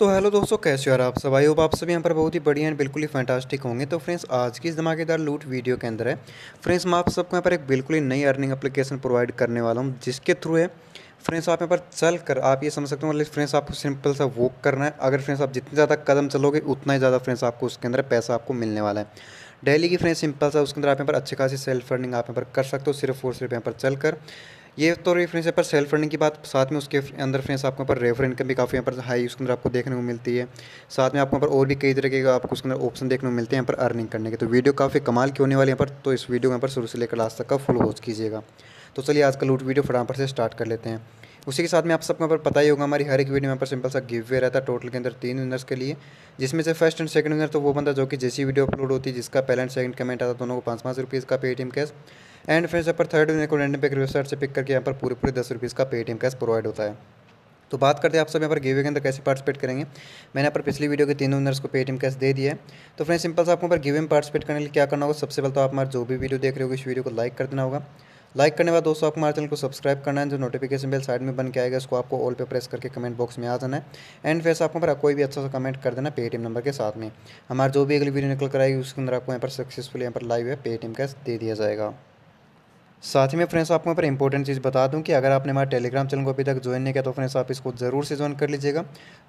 तो हेलो दोस्तों कैसे हो आप सब आई होप आप सभी यहाँ पर बहुत ही बढ़िया एंड बिल्कुल ही फैंटास्टिक होंगे तो फ्रेंड्स आज की इस धमाकेदार लूट वीडियो के अंदर है फ्रेंड्स मैं आप सबको यहाँ पर एक बिल्कुल ही नई अर्निंग एप्लीकेशन प्रोवाइड करने वाला हूँ जिसके थ्रू है फ्रेंड्स आप यहाँ पर चल कर आप ये समझ सकते हो मतलब फ्रेंड्स आपको सिंपल सा वॉक करना है अगर फ्रेंड्स आप जितने ज़्यादा कदम चलोगे उतना ही ज़्यादा फ्रेंड्स आपको उसके अंदर पैसा आपको मिलने वाला है डेली की फ्रेंड्स सिंपल सा उसके अंदर आप यहाँ पर अच्छे खासी सेल्फ अर्निंग आप यहाँ पर कर सकते हो सिर्फ और सिर्फ यहाँ पर चल कर ये तो रेफरेंस है पर सेल्फ रनिंग की बात साथ में उसके अंदर फ्रेंड्स आपको पर रेफर इनकम भी काफ़ी यहाँ पर हाई उसके अंदर आपको देखने को मिलती है साथ में आपको पर और भी कई तरह के आपको उसके अंदर ऑप्शन देखने को मिलते हैं यहाँ पर अर्निंग करने के तो वीडियो काफ़ी कमाल की होने वाली यहाँ पर तो इस वीडियो यहाँ पर शुरू से लेकर लास्ट तक का फुल वॉच कीजिएगा तो चलिए आज का लूट वीडियो फटाफट से स्टार्ट कर लेते हैं उसी के साथ में आप सबको यहाँ पर पता ही होगा हमारी हर एक वीडियो में पर सिंपल सा गिव वे रहता है टोटल के अंदर तीन विनर्स के लिए जिसमें से फर्स्ट एंड सेकंड विनर तो वो बंदा जो कि जैसी वीडियो अपलोड होती है जिसका पहला एंड सेकंड कमेंट आता दोनों को पाँच पाँच रुपीज़ का पेटीएम कैश एंड फ्रेंड्स यहाँ पर थर्ड को रेंडम पिक रिसर्च से पिक करके यहाँ पर पूरे पूरे दस रुपीज़ का पेटीएम कैश प्रोवाइड होता है तो बात करते हैं आप सब यहाँ पर गेवे के अंदर कैसे पार्टिसिपेट करेंगे मैंने यहाँ पर पिछली वीडियो के तीनों विनर्स को पेटीएम कैश दे दिया है तो फ्रेंड सिंपल से आपको पर गेवे में पार्टिसिपेट करने के लिए क्या करना होगा सबसे पहले तो आप हमारे जो भी वीडियो देख रहे हो इस वीडियो को लाइक कर देना होगा लाइक करने बाद दोस्तों आपको हमारे चैनल को सब्सक्राइब करना है जो नोटिफिकेशन बेल साइड में बन के आएगा उसको आपको ऑल पे प्रेस करके कमेंट बॉक्स में आ जाना है एंड फिर आपको पर कोई भी अच्छा सा कमेंट कर देना पेटीएम नंबर के साथ में हमारे जो भी अगली वीडियो निकल कर आएगी उसके अंदर आपको यहाँ पर सक्सेसफुल यहाँ पर लाइव है पेटीएम कैश दे दिया जाएगा साथ ही में फ्रेंड्स आपको यहाँ पर इंपॉर्टेंट चीज़ बता दूं कि अगर आपने हमारे टेलीग्राम चैनल को अभी तक ज्वाइन नहीं किया तो फ्रेंड्स आप इसको जरूर से ज्वाइन कर लीजिएगा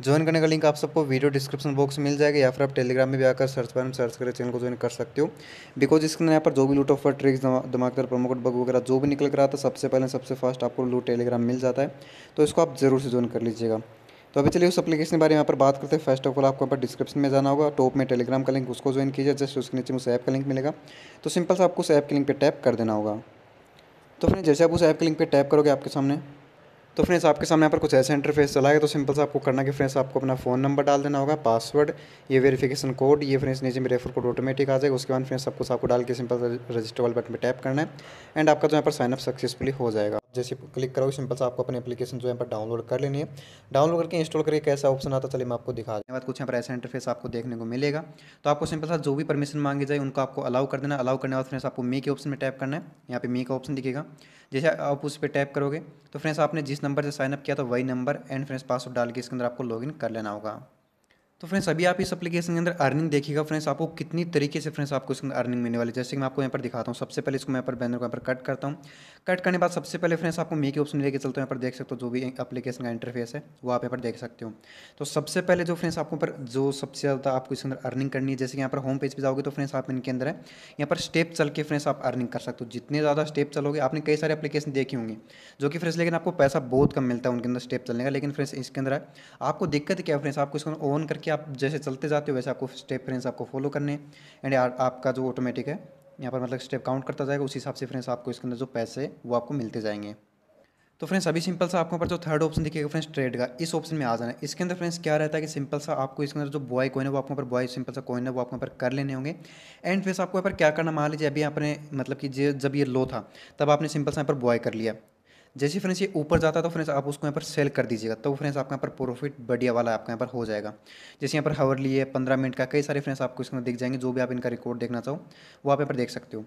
ज्वाइन करने का लिंक आप सबको वीडियो डिस्क्रिप्शन बॉक्स मिल जाएगा या फिर आप टेलीग्राम में भी आकर सर्च पर सर्च कर चैनल को ज्वाइन कर सकते हो बिकॉज इसके यहाँ पर जो भी लूट ऑफर ट्रिक्स धमाकेदार प्रोमो बग वगैरह जो भी निकल कर आता सबसे पहले सबसे फास्ट आपको लूट टेलीग्राम मिल जाता है तो इसको आप जरूर से ज्वाइन कर लीजिएगा तो अभी चलिए उस एप्लीकेशन के बारे में यहाँ पर बात करते हैं फर्स्ट ऑफ ऑल आपको यहाँ पर डिस्क्रिप्शन में जाना होगा टॉप में टेलीग्राम का लिंक उसको ज्वाइन कीजिए जस्ट उसके नीचे मुझे ऐप का लिंक मिलेगा तो सिंपल से आपको उस ऐप के लिंक पर टैप कर देना होगा तो फिर जैसे आप उस ऐप के लिंक पे टैप करोगे आपके सामने तो फ्रेंड्स आपके सामने यहाँ पर कुछ ऐसा इंटरफेस चलाएगा तो सिंपल सा आपको करना कि फ्रेंड्स आपको अपना फ़ोन नंबर डाल देना होगा पासवर्ड ये वेरिफिकेशन कोड ये फ्रेंड्स नीचे में रेफर कोड ऑटोमेटिक आ जाएगा उसके बाद फ्रेंड्स आपको आपको डाल के सिंपल रजिस्टर वाले बटन पर टैप करना है एंड आपका जो तो यहाँ पर साइनअप सक्सेसफुली हो जाएगा जैसे क्लिक करो सिंपल सा आपको अपने एप्लीकेशन जो है पर डाउनलोड कर लेनी है डाउनलोड करके इंस्टॉल करके कैसा ऑप्शन आता चले मैं आपको दिखा देने बाद कुछ यहाँ पर ऐसा इंटरफेस आपको देखने को मिलेगा तो आपको सिंपल सा जो भी परमिशन मांगी जाए उनको आपको अलाउ कर देना अलाउ करने बाद फ्रेंड्स आपको मी के ऑप्शन में टैप करना है यहाँ पे मे का ऑप्शन दिखेगा जैसे आप उस पर टैप करोगे तो फ्रेंड्स आपने जिस नंबर से साइनअप किया था वही नंबर एंड फ्रेंड्स पासवर्ड डाल के इसके अंदर आपको इन कर लेना होगा तो फ्रेंड्स अभी आप इस एप्लीकेशन के अंदर अर्निंग देखिएगा फ्रेंड्स आपको कितनी तरीके से फ्रेंड्स आपको इसके अंदर अर्निंग मिलने वाली है जैसे कि मैं आपको यहाँ पर दिखाता हूँ सबसे पहले इसको मैं यहाँ पर बैनर को यहाँ पर कट करता हूँ कट करने के बाद सबसे पहले फ्रेंड्स आपको मी के ऑप्शन लेके चलता हूँ यहाँ पर देख सकते हो जो भी अपलीकेशन का इंटरफेस है वो आप यहाँ पर देख सकते हो तो सबसे पहले जो फ्रेंड्स आपको पर जो सबसे ज़्यादा आपको इसके अंदर अर्निंग करनी है जैसे कि यहाँ पर होम पेज पर जाओगे तो फ्रेंड्स आप इनके अंदर है यहाँ पर स्टेप चल के फ्रेंड्स आप अर्निंग कर सकते हो जितने ज़्यादा स्टेप चलोगे आपने कई सारे अपलीकेशन देखे होंगे जो कि फ्रेंड्स लेकिन आपको पैसा बहुत कम मिलता है उनके अंदर स्टेप चलने का लेकिन फ्रेंड्स इसके अंदर आपको दिक्कत क्या है फ्रेंड्स आपको इसको ऑन करके कि आप जैसे चलते जाते हो वैसे आपको स्टेप फ्रेंस आपको फॉलो करने एंड आपका जो ऑटोमेटिक है यहाँ पर मतलब स्टेप काउंट करता जाएगा उसी हिसाब से फ्रेंड्स आपको इसके अंदर जो पैसे वो आपको मिलते जाएंगे तो फ्रेंड्स अभी सिंपल सा आपको पर जो थर्ड ऑप्शन दिखेगा फ्रेंड्स ट्रेड का इस ऑप्शन में आ जाना है इसके अंदर फ्रेंड्स क्या रहता है कि सिंपल सा आपको इसके अंदर जो बॉय कॉइन है वो आपको पर बॉय सिंपल सा कॉइन है वो आपको पर कर लेने होंगे एंड फ्रेंड्स आपको यहाँ पर क्या करना मान लीजिए अभी आपने मतलब कि जब ये लो था तब आपने सिंपल सा यहाँ पर बॉय कर लिया जैसे फ्रेंड्स ये ऊपर जाता है तो फ्रेंड्स आप उसको यहाँ पर सेल कर दीजिएगा तो फ्रेंड्स आपके यहाँ पर प्रॉफिट बढ़िया वाला आपके यहाँ पर हो जाएगा जैसे यहाँ पर हवर लिए पंद्रह मिनट का कई सारे फ्रेंड्स आपको इसमें दिख जाएंगे जो भी आप इनका रिकॉर्ड देखना चाहो वो आप यहाँ पर देख सकते हो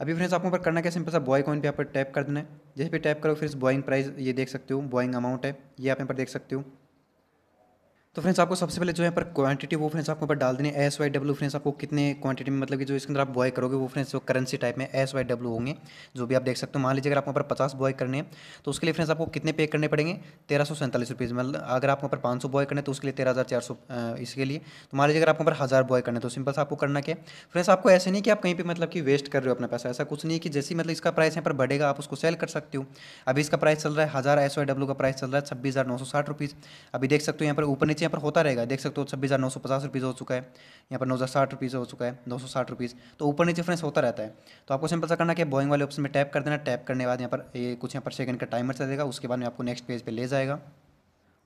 अभी फ्रेंड्स आपको यहाँ पर करना क्या सिंपल सा बॉय कॉइन पे यहाँ पर टैप कर देना है जैसे पे टैप करो फ्रेंड्स बॉइंग प्राइस ये देख सकते हो बॉइंग अमाउंट है ये आप यहाँ पर देख सकते हो तो फ्रेंड्स आपको सबसे पहले जो यहाँ पर क्वांटिटी वो फ्रेंड्स आपको पर डाल देने एस वाई डब्ल्यू फ्रेंड्स आपको कितने क्वांटिटी में मतलब कि जो इसके अंदर आप बॉय करोगे वो फ्रेंड्स वो करेंसी टाइप में एस वाई डब्ल्यू होंगे जो भी आप देख सकते हो मान लीजिए अगर आपको पर पचास बॉय करने हैं तो उसके लिए फ्रेंड्स आपको कितने पे करने पड़ेंगे तेरह सौ सैंतालीस रुपीज़ मतलब अगर आपको पर पाँच सौ बॉय करने तो उसके लिए तेरह हज़ार चार सौ इसके लिए तो मान लीजिए अगर आपको पर हज़ार बॉय करने तो सिंपल से आपको करना क्या फ्रेंड्स आपको ऐसे नहीं कि आप कहीं पर मतलब कि वेस्ट कर रहे हो अपना पैसा ऐसा कुछ नहीं कि जैसे मतलब इसका प्राइस यहाँ पर बढ़ेगा आप उसको सेल कर सकते हो अभी इसका प्राइस चल रहा है हज़ार एस वाई डब्ल्यू का प्राइस चल रहा है छब्बीस हज़ार नौ सौ साठ रुपीज़ अभी देख सकते हो यहाँ पर ऊपर नीचे यहाँ पर होता रहेगा देख सकते हो छब्बीस हज़ार नौ सौ पचास रुपीज़ हो चुका है यहाँ पर नौ हज़ार साठ रुपीज़ हो चुका है दो सौ साठ रुपीज़ तो ऊपर नीचे फ्रेंड्स होता रहता है तो आपको सिंपल सा करना कि बोइंग वाले ऑप्शन में टैप कर देना टैप करने बाद यहाँ पर ये कुछ यहाँ पर सेकंड का टाइमर चलेगा उसके बाद में आपको नेक्स्ट पेज पर ले जाएगा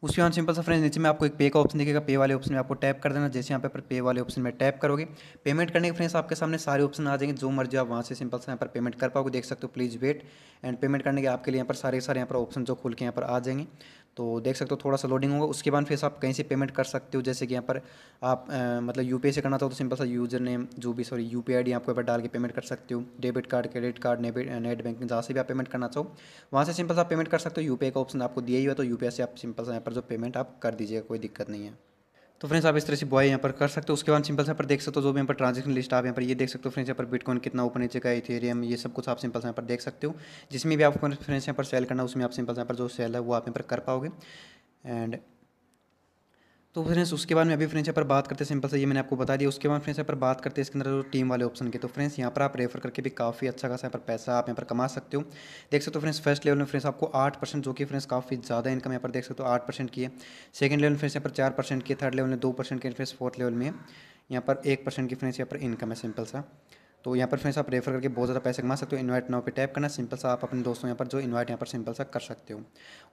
उसके बाद सिंपल सा फ्रेंड्स नीचे में आपको एक पे का ऑप्शन दिखेगा पे वाले ऑप्शन में आपको टैप कर देना जैसे यहाँ पर पे वाले ऑप्शन में टैप करोगे पेमेंट करने के फ्रेंड्स आपके सामने सारे ऑप्शन आ जाएंगे जो मर्जी आप वहाँ से सिंपल सा यहाँ पर पेमेंट कर पाओगे देख सकते हो प्लीज़ वेट एंड पेमेंट करने के आपके लिए यहाँ पर सारे सारे यहाँ पर ऑप्शन जो खुल के यहाँ पर आ जाएंगे तो देख सकते हो थोड़ा सा लोडिंग होगा उसके बाद फिर आप कहीं से पेमेंट कर सकते हो जैसे कि यहाँ पर आप आ, मतलब यू से करना चाहो तो सिंपल सा यूज़र नेम जो भी sorry U P I D आपको पर डाल के पेमेंट कर सकते हो debit card credit card net banking जहाँ से भी आप पेमेंट करना चाहो वहाँ से सिंपल सा पेमेंट कर सकते हो यू का ऑप्शन आपको दिया ही हुआ तो यू से आप सिंपल सा यहाँ पर जो पेमेंट आप कर दीजिएगा कोई दिक्कत नहीं है तो फ्रेंड्स आप इस तरह से बॉय यहाँ पर कर सकते हो उसके बाद सिंपल से यहाँ पर देख सकते हो जो भी यहाँ पर ट्रांजेक्शन लिस्ट आप यहाँ पर ये देख सकते हो फ्रेंड्स यहाँ पर बिटकॉइन कितना ओपन नीचे का इथेरियम ये सब कुछ आप सिंपल से यहाँ पर देख सकते हो जिसमें भी आपको फ्रेंड्स यहाँ पर सेल करना उसमें आप सिंपल से यहाँ पर जो सेल है वो आप यहाँ पर कर पाओगे एंड तो फ्रेंड्स उसके बाद में अभी फ्रेंड्स यहाँ पर बात करते हैं सिंपल से ये मैंने आपको बता दिया उसके बाद फ्रेंड्स यहाँ पर बात करते हैं इसके अंदर जो टीम वाले ऑप्शन के तो फ्रेंड्स यहाँ पर आप रेफर करके भी काफ़ी अच्छा खासा यहाँ पर पैसा आप यहाँ पर कमा सकते हो देख सकते हो फ्रेंड्स फर्स्ट लेवल में फ्रेंड्स आपको आठ परसेंट जो कि फ्रेंड्स काफ़ी ज़्यादा इनकम यहाँ पर देख सकते हो आठ परसेंट की है सेकंड लेवल फ्रेंड्स यहाँ पर चार परसेंट की थर्ड लेवल में दो परसेंट की फ्रेंड्स फोर्थ लेवल में यहाँ पर एक परसेंट की फ्रेंड्स यहाँ पर इनकम है सिंपल सा तो यहाँ पर फ्रेंड्स आप रेफर करके बहुत ज़्यादा पैसे कमा सकते हो इनवाइट नाउ पे टैप करना सिंपल सा आप अपने दोस्तों यहाँ पर जो इनवाइट यहाँ पर सिंपल सा कर सकते हो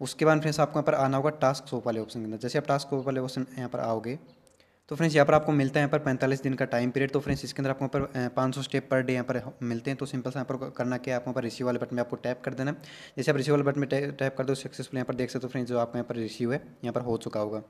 उसके बाद फ्रेंड्स आपको यहाँ पर आना होगा टास्क सोप वाले ऑप्शन के अंदर जैसे आप टास्क सोप वाले ऑप्शन यहाँ पर आओगे तो फ्रेंड्स यहाँ पर आपको मिलता है यहाँ पर पैंतालीस दिन का टाइम पीरियड तो फ्रेंड्स इसके अंदर आपको यहाँ पर पाँच सौ स्टेप पर डे यहाँ पर मिलते हैं तो सिंपल सा यहाँ पर करना क्या आपको यहाँ पर रिसीव वाले बटन में आपको टैप कर देना जैसे आप रिसीव वाले बटन में टैप कर दो सक्सेसफुल यहाँ पर देख सकते हो फ्रेंड्स जो आपको यहाँ पर रिसीव है यहाँ पर हो चुका होगा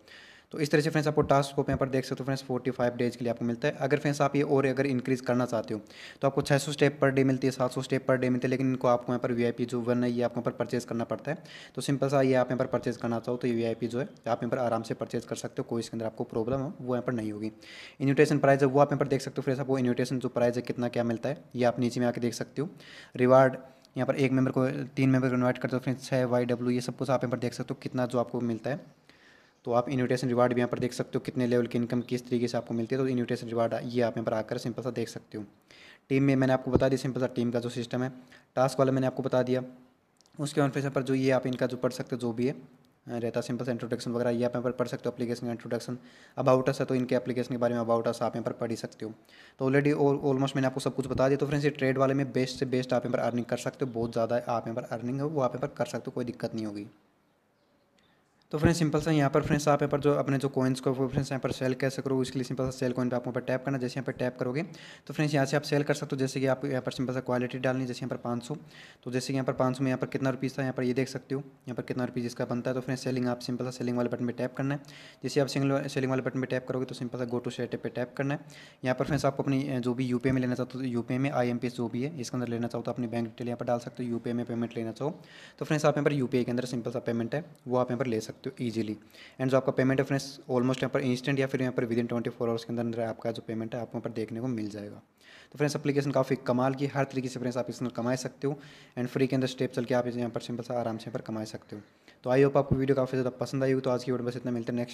तो इस तरह से फ्रेंड्स आपको टास्क स्कोप यहाँ पर देख सकते हो फ्रेंड्स फोर्टी फाइव डेज के लिए आपको मिलता है अगर फ्रेंड्स आप ये और अगर इंक्रीज़ करना चाहते हो तो आपको छः सौ स्टेप पर डे मिलती है सात सौ स्टेप पर डे मिलती है लेकिन इनको आपको यहाँ पर वी आई पी जो वन है ये आपको यहाँ पर परचेज़ करना पड़ता है तो सिंपल सा ये आप यहाँ पर परचेज़ करना चाहो तो ये वी आई पी जो है आप यहाँ पर आराम से परचेज़ कर सकते हो कोई इसके अंदर आपको प्रॉब्लम हो वो यहाँ पर नहीं होगी इन्विटेशन प्राइस है वो आप यहाँ पर देख सकते हो फ्रेंड्स आपको इन्विटेशन जो प्राइस है कितना क्या मिलता है ये आप नीचे में आकर देख सकते हो रिवार्ड यहाँ पर एक मेंबर को तीन मेंबर को इन्वाइट करते हो फ्रेंड्स छः वाई डब्ल्यू ये सब कुछ आप यहाँ पर देख सकते हो कितना जो आपको मिलता है तो आप इन्विटेशन रिवार्ड भी यहाँ पर देख सकते हो कितने लेवल की इनकम किस तरीके से आपको मिलती है तो इन्विटेशन रिवार्ड ये आप यहाँ पर आकर सिंपल सा देख सकते हो टीम में मैंने आपको बता दिया सिंपल सा टीम का जो सिस्टम है टास्क वाला मैंने आपको बता दिया उसके कॉन्फ्रेंस पर जो ये आप इनका जो पढ़ सकते हो जो भी है रहता है सिंपल सा इंट्रोडक्शन वगैरह ये आप यहाँ पर पढ़ सकते हो एप्लीकेशन का इंट्रोडक्शन अबाउट अस है तो इनके एप्लीकेशन के बारे में अबाउट अस आप यहाँ पर पढ़ ही सकते हो तो ऑलरेडी ऑलमोस्ट मैंने आपको सब कुछ बता दिया तो फ्रेंड्स ये ट्रेड वाले में बेस्ट से बेस्ट आप यहाँ पर अर्निंग कर सकते हो बहुत ज़्यादा आप यहाँ पर अर्निंग है वो आप यहाँ पर कर सकते हो कोई दिक्कत नहीं होगी तो फ्रेंड्स सिंपल सा यहाँ पर फ्रेंड्स आप यहाँ पर जो अपने जो कॉइन्स को फ्रेंड्स यहाँ पर सेल कर सको उसके लिए सिंपल सा सेल कॉइन पे आप पर टैप करना जैसे यहाँ पर टैप करोगे तो फ्रेंड्स यहाँ से आप सेल कर सकते हो जैसे कि आप यहाँ पर सिंपल सा क्वालिटी डालनी जैसे यहाँ पर 500 तो जैसे कि यहाँ पर पाँच में यहाँ पर कितना रुपीज़ था यहाँ पर ये देख सकते हो यहाँ पर कितना रुपीज़ इसका बनता है तो फ्रेंड सेलिंग आप सिंपल सा सेलिंग वाले बटन पर टैप करना है जैसे आप सेलिंग वाले बटन पर टैप करोगे तो सिंपल सा गो टू सेटअप पर टैप करना है यहाँ पर फ्रेंड्स आपको अपनी जो भी यू में लेना चाहते हो तो यू में आई जो भी है इसके अंदर लेना चाहो तो अपनी बैंक डिटेल यहाँ पर डाल सकते हो यू में पेमेंट लेना चाहो तो फ्रेंड्स आप यहाँ पर यू के अंदर सिंपल सा पेमेंट है वो आप यहाँ पर ले सकते सकते हो ईजिली एंड जो आपका पेमेंट है ऑलमोस्ट यहाँ पर इंस्टेंट या फिर यहाँ पर within twenty four hours के अंदर आपका जो पेमेंट है आपको यहाँ पर देखने को मिल जाएगा तो फ्रेंड्स अपलीकेशन काफ़ी कमाल की हर तरीके से फ्रेंड्स आप इसमें कमा सकते हो एंड फ्री के अंदर स्टेप चल के आप यहाँ पर सिंपल से आराम से यहाँ पर कमा सकते हो तो आई होप आपको वीडियो काफ़ी ज़्यादा पसंद आई हो तो आज की वीडियो बस इतना मिलता है नेक्स्ट